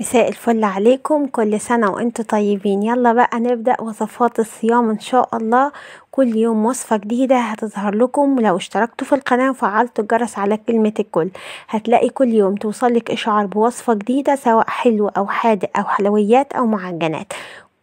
مساء الفل عليكم كل سنة وانتم طيبين يلا بقى نبدأ وصفات الصيام ان شاء الله كل يوم وصفة جديدة هتظهر لكم لو اشتركتوا في القناة وفعلتوا الجرس على كلمة الكل هتلاقي كل يوم توصلك اشعار بوصفة جديدة سواء حلو او حادق او حلويات او معجنات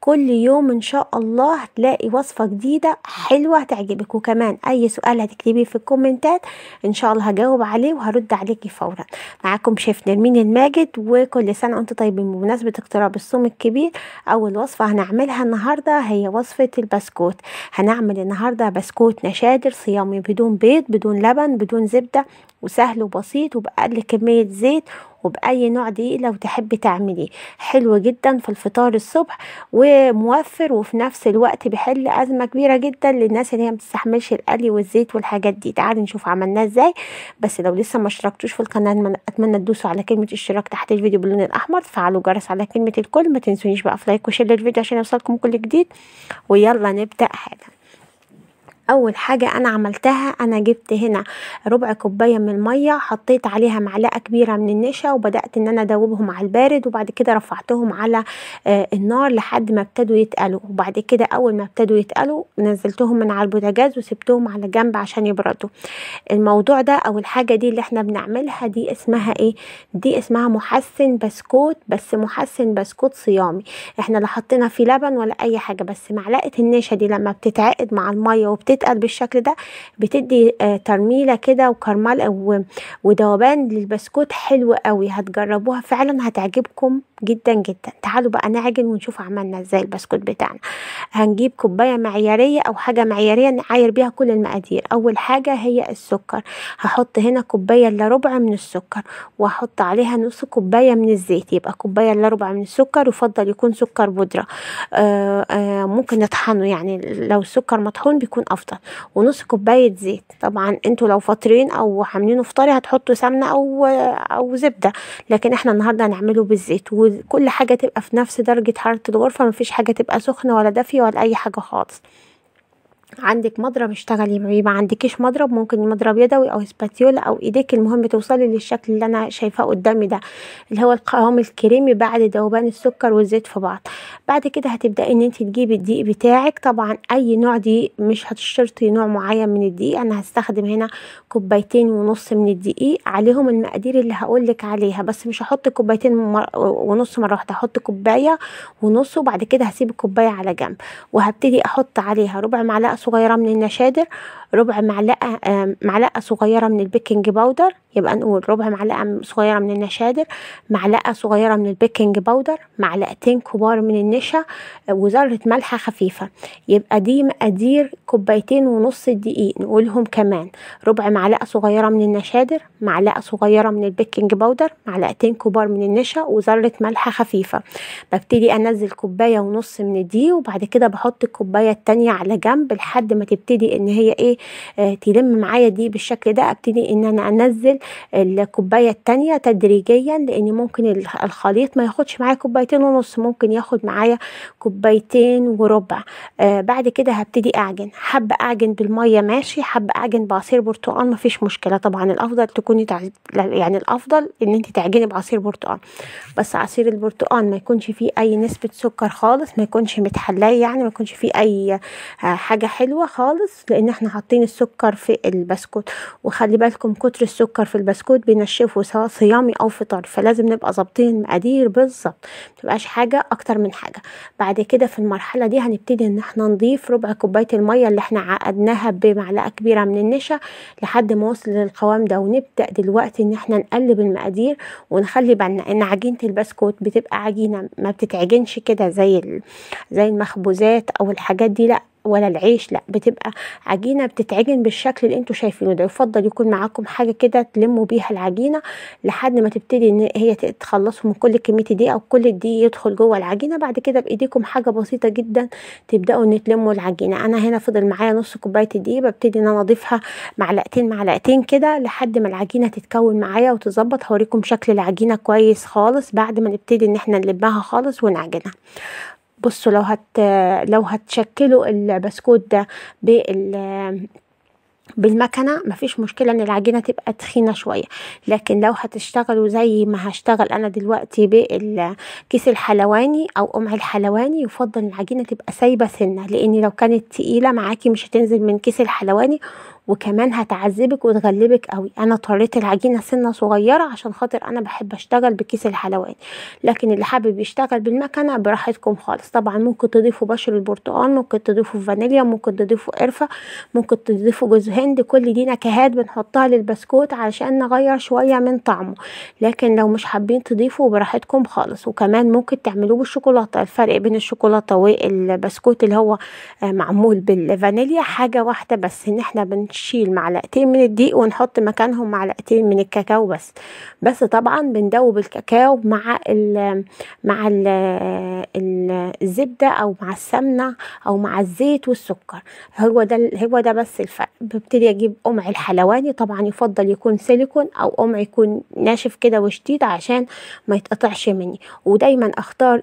كل يوم ان شاء الله هتلاقي وصفه جديده حلوه هتعجبك وكمان اي سؤال هتكتبيه في الكومنتات ان شاء الله هجاوب عليه وهرد عليكي فورا معاكم شيف نرمين الماجد وكل سنه وانتم طيبين بمناسبه اقتراب الصوم الكبير اول وصفه هنعملها النهارده هي وصفه البسكوت هنعمل النهارده بسكوت نشادر صيامي بدون بيض بدون لبن بدون زبده وسهل وبسيط وبأقل كمية زيت وبأي نوع دقيق لو تحبي تعمليه حلو جدا في الفطار الصبح وموفر وفي نفس الوقت بيحل أزمة كبيرة جدا للناس اللي هي بتستحملش القلي والزيت والحاجات دي تعالي نشوف عملناه ازاي بس لو لسه ما اشتركتوش في القناة أتمنى تدوسوا على كلمة اشتراك تحت الفيديو باللون الأحمر تفعلوا جرس على كلمة الكل ما تنسونيش بقى في لايك وشير للفيديو عشان يوصلكم كل جديد ويلا نبدأ حالا اول حاجه انا عملتها انا جبت هنا ربع كوبايه من الميه حطيت عليها معلقه كبيره من النشا وبدات ان انا ادوبهم على البارد وبعد كده رفعتهم على آه، النار لحد ما ابتدوا يتقلوا وبعد كده اول ما ابتدوا يتقلوا نزلتهم من على البوتاجاز وسبتهم على جنب عشان يبردوا الموضوع ده او الحاجه دي اللي احنا بنعملها دي اسمها ايه دي اسمها محسن بسكوت بس محسن بسكوت صيامي احنا لا حطينا فيه لبن ولا اي حاجه بس معلقه النشا دي لما بتتعقد مع الميه وبتت بتتقل بالشكل ده بتدي آه، ترميله كده وكرمال آه، وذوبان للبسكوت حلو قوي هتجربوها فعلا هتعجبكم جدا جدا تعالوا بقى نعجن ونشوف عملنا ازاي البسكوت بتاعنا هنجيب كوبايه معياريه او حاجه معياريه نعاير بيها كل المقادير اول حاجه هي السكر هحط هنا كوبايه الا ربع من السكر واحط عليها نص كوبايه من الزيت يبقى كوبايه الا ربع من السكر يفضل يكون سكر بودره آآ آه، آآ ممكن نطحنه يعني لو السكر مطحون بيكون افضل الافطار ونص كوبايه زيت طبعا انتوا لو فاطرين او عاملينه فطاري هتحطوا سمنه او او زبده لكن احنا النهارده هنعمله بالزيت وكل حاجه تبقى في نفس درجه حراره الغرفه مفيش حاجه تبقى سخنه ولا دافيه ولا اي حاجه خالص عندك مضرب اشتغلي معاه ما عندكيش مضرب ممكن مضرب يدوي او اسباتيولا او ايديك المهم توصلي للشكل اللي انا شايفاه قدامي ده اللي هو القوام الكريمي بعد ذوبان السكر والزيت في بعض بعد كده هتبداي ان انت تجيبي الدقيق بتاعك طبعا اي نوع دقيق مش هتشترطي نوع معين من الدقيق انا هستخدم هنا كوبايتين ونص من الدقيق عليهم المقادير اللي هقول لك عليها بس مش هحط كوبايتين مر... ونص مره واحده هحط كوبايه ونص وبعد كده هسيب الكوبايه على جنب وهبتدي احط عليها ربع معلقه صغيرة من النشادر ربع معلقة آه، معلقة صغيرة من البيكنج باودر يبقى نقول ربع معلقة صغيرة من النشادر معلقة صغيرة من البيكنج باودر معلقتين كبار من النشا آه، وذرة ملح خفيفة يبقى دي مقادير كوبايتين ونص الدقيق نقولهم كمان ربع معلقة صغيرة من النشادر معلقة صغيرة من البيكنج باودر معلقتين كبار من النشا وذرة ملح خفيفة ببتدي أنزل كوباية ونص من دي وبعد كده بحط الكوباية التانية على جنب لحد ما تبتدي إن هي إيه آه، تلم معايا دي بالشكل ده ابتدي ان انا انزل الكوبايه التانيه تدريجيا لان ممكن الخليط ما ياخدش معايا كوبايتين ونص ممكن ياخد معايا كوبايتين وربع آه بعد كده هبتدي اعجن حب اعجن بالميه ماشي حب اعجن بعصير برتقال مفيش مشكله طبعا الافضل تكوني تع... يعني الافضل ان انت تعجني بعصير برتقال بس عصير البرتقال ما يكونش فيه اي نسبه سكر خالص ما يكونش متحلاه يعني ما يكونش فيه اي آه، حاجه حلوه خالص لان احنا حاطين السكر في البسكوت وخلي بالكم كتر السكر في البسكوت بينشفه سواء صيامي او فطار فلازم نبقى ظابطين المقادير بالظبط متبقاش حاجه اكتر من حاجه بعد كده في المرحله دي هنبتدي ان احنا نضيف ربع كوبايه الميه اللي احنا عقدناها بمعلقه كبيره من النشا لحد ما وصل للقوام ده ونبدا دلوقتي ان احنا نقلب المقادير ونخلي بالنا ان عجينه البسكوت بتبقى عجينه ما بتتعجنش كده زي زي المخبوزات او الحاجات دي لا ولا العيش لا بتبقى عجينه بتتعجن بالشكل اللي انتوا شايفينه ده يفضل يكون معاكم حاجه كده تلموا بيها العجينه لحد ما تبتدي ان هي تخلصوا من كل كميه دي او كل دي يدخل جوه العجينه بعد كده بايديكم حاجه بسيطه جدا تبداوا ان تلموا العجينه انا هنا فضل معايا نص كوبايه دي ببتدي ان انا اضيفها معلقتين معلقتين كده لحد ما العجينه تتكون معايا وتظبط هوريكم شكل العجينه كويس خالص بعد ما نبتدي ان احنا نلمها خالص ونعجنها بصوا لو هت لو هتشكلوا البسكوت ده بال بالمكنه مفيش مشكله ان العجينه تبقى تخينه شويه لكن لو هتشتغلوا زي ما هشتغل انا دلوقتي بالكيس الحلواني او قمع الحلواني يفضل العجينه تبقى سايبه سنه لان لو كانت تقيله معاكي مش هتنزل من كيس الحلواني وكمان هتعذبك وتغلبك قوي انا طريت العجينه سنه صغيره عشان خاطر انا بحب اشتغل بكيس الحلوان لكن اللي حابب يشتغل بالمكنه براحتكم خالص طبعا ممكن تضيفوا بشر البرتقال ممكن تضيفوا فانيليا ممكن تضيفوا قرفه ممكن تضيفوا جوز هند كل دي نكهات بنحطها للبسكوت علشان نغير شويه من طعمه لكن لو مش حابين تضيفوا براحتكم خالص وكمان ممكن تعملوه بالشوكولاته الفرق بين الشوكولاته والبسكوت اللي هو معمول بالفانيليا حاجه واحده بس ان احنا بنش هنشيل معلقتين من الدقيق ونحط مكانهم معلقتين من الكاكاو بس بس طبعا بندوب الكاكاو مع الـ مع الـ الزبده او مع السمنه او مع الزيت والسكر هو ده هو ده بس الفرق ببتدي اجيب قمع الحلواني طبعا يفضل يكون سيليكون او قمع يكون ناشف كده وشديد عشان ما يتقطعش مني ودايما اختار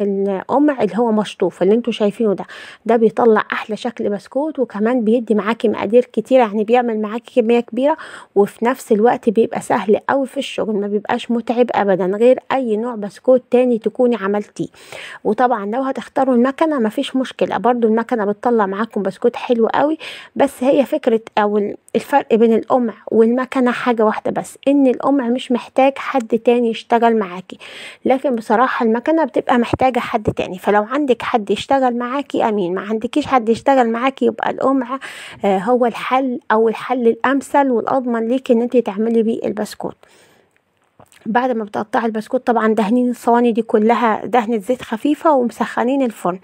القمع اللي هو مشطوف اللي انتوا شايفينه ده ده بيطلع احلى شكل بسكوت وكمان بيدي معاكي مقاس مقادير كتيرة يعني بيعمل معاكي كمية كبيرة وفي نفس الوقت بيبقى سهل قوي في الشغل ما بيبقاش متعب ابدا غير اي نوع بسكوت تاني تكوني عملتيه وطبعا لو هتختاروا المكنة مفيش مشكلة برضو المكنة بتطلع معاكم بسكوت حلو قوي بس هي فكرة او الفرق بين القمع والمكنة حاجة واحدة بس ان القمع مش محتاج حد تاني يشتغل معاكي لكن بصراحة المكنة بتبقى محتاجة حد تاني فلو عندك حد يشتغل معاكي امين ما عندكيش حد يشتغل معاكي يبقى القمع آه، هو هو الحل او الحل الامثل والاضمن ليك ان انت تعملي بيه البسكوت بعد ما بتقطعي البسكوت طبعا دهنين الصواني دي كلها دهنة زيت خفيفة ومسخنين الفرن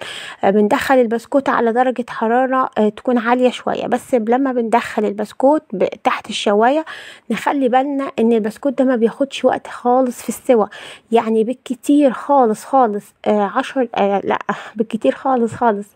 آه، بندخل البسكوت على درجة حرارة آه، تكون عالية شوية بس لما بندخل البسكوت تحت الشواية نخلي بالنا ان البسكوت ده ما بياخدش وقت خالص في السوى يعني بالكتير خالص خالص آه، عشر لا بالكتير خالص خالص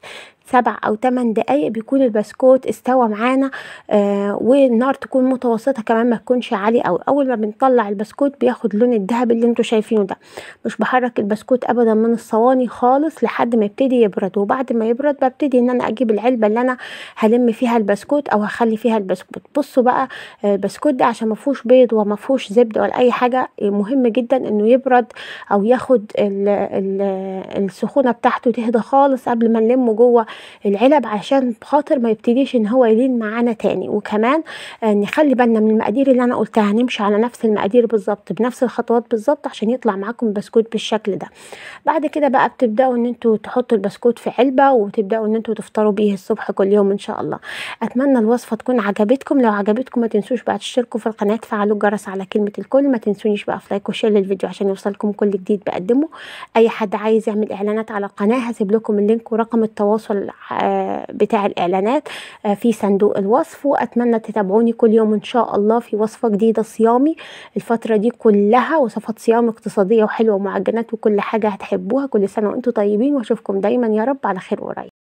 سبع او تمن دقايق بيكون البسكوت استوى معانا آه والنار تكون متوسطه كمان ما تكونش عاليه او اول ما بنطلع البسكوت بياخد لون الذهب اللي انتوا شايفينه ده مش بحرك البسكوت ابدا من الصواني خالص لحد ما يبتدي يبرد وبعد ما يبرد ببتدي ان انا اجيب العلبه اللي انا هلم فيها البسكوت او هخلي فيها البسكوت بصوا بقى آه، البسكوت ده عشان ما فيهوش بيض وما فيهوش زبده ولا اي حاجه مهم جدا انه يبرد او ياخد الـ الـ السخونه بتاعته تهدى خالص قبل ما نلمه جوه العلب عشان خاطر ما يبتديش ان هو يلين معانا تاني وكمان آه، نخلي بالنا من المقادير اللي انا قلتها هنمشي على نفس المقادير بالظبط بنفس الخطوات بالظبط عشان يطلع معاكم البسكوت بالشكل ده بعد كده بقى بتبداوا ان انتوا تحطوا البسكوت في علبه وتبداوا ان انتوا تفطروا بيه الصبح كل يوم ان شاء الله اتمنى الوصفه تكون عجبتكم لو عجبتكم ما تنسوش بقى تشتركوا في القناه تفعلوا الجرس على كلمه الكل ما تنسونيش بقى في لايك وشير للفيديو عشان يوصلكم كل جديد بقدمه اي حد عايز يعمل اعلانات على القناه هسيب لكم اللينك ورقم التواصل بتاع الاعلانات آه، في صندوق الوصف واتمنى تتابعوني كل يوم ان شاء الله في وصفه جديده صيامي الفتره دي كلها وصفات صيام اقتصاديه وحلوه ومعجنات وكل حاجه هتحبوها كل سنه وانتم طيبين واشوفكم دايما يا رب على خير قريب